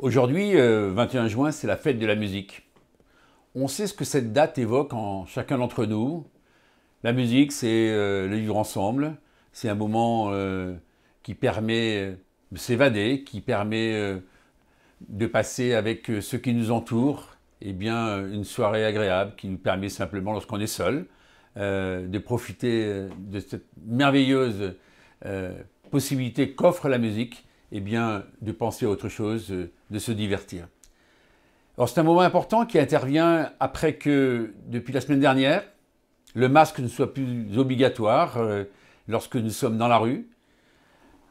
Aujourd'hui, 21 euh, juin, c'est la fête de la musique. On sait ce que cette date évoque en chacun d'entre nous. La musique, c'est euh, le vivre ensemble, c'est un moment euh, qui permet de s'évader, qui permet de passer avec ceux qui nous entourent eh bien, une soirée agréable qui nous permet simplement, lorsqu'on est seul, de profiter de cette merveilleuse possibilité qu'offre la musique eh bien, de penser à autre chose, euh, de se divertir. Alors c'est un moment important qui intervient après que, depuis la semaine dernière, le masque ne soit plus obligatoire euh, lorsque nous sommes dans la rue.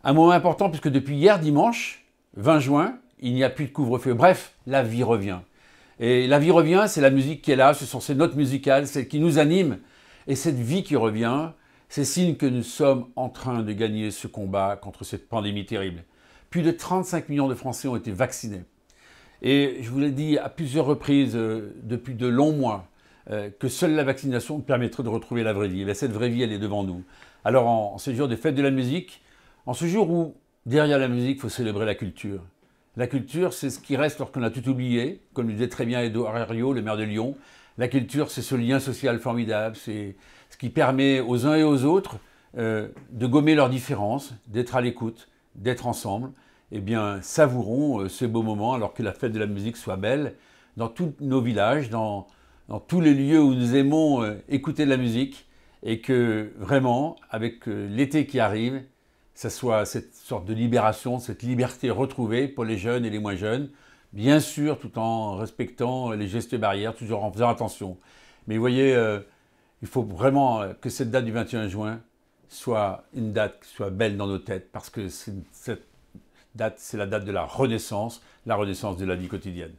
Un moment important puisque depuis hier dimanche, 20 juin, il n'y a plus de couvre-feu. Bref, la vie revient. Et la vie revient, c'est la musique qui est là, ce sont ces notes musicales, celles qui nous animent. Et cette vie qui revient, c'est signe que nous sommes en train de gagner ce combat contre cette pandémie terrible. Plus de 35 millions de Français ont été vaccinés. Et je vous l'ai dit à plusieurs reprises euh, depuis de longs mois euh, que seule la vaccination permettrait de retrouver la vraie vie. Et cette vraie vie, elle est devant nous. Alors en, ce jour des fêtes de la musique, en ce jour où derrière la musique, il faut célébrer la culture. La culture, c'est ce qui reste lorsqu'on a tout oublié, comme le disait très bien Edo Herriot, le maire de Lyon. La culture, c'est ce lien social formidable, c'est ce qui permet aux uns et aux autres euh, de gommer leurs différences, d'être à l'écoute, d'être ensemble. Eh bien, savourons euh, ce beau moment alors que la fête de la musique soit belle dans tous nos villages, dans, dans tous les lieux où nous aimons euh, écouter de la musique et que vraiment, avec euh, l'été qui arrive, ça soit cette sorte de libération, cette liberté retrouvée pour les jeunes et les moins jeunes, bien sûr tout en respectant les gestes barrières, toujours en faisant attention. Mais vous voyez, il faut vraiment que cette date du 21 juin soit une date qui soit belle dans nos têtes, parce que cette date, c'est la date de la renaissance, la renaissance de la vie quotidienne.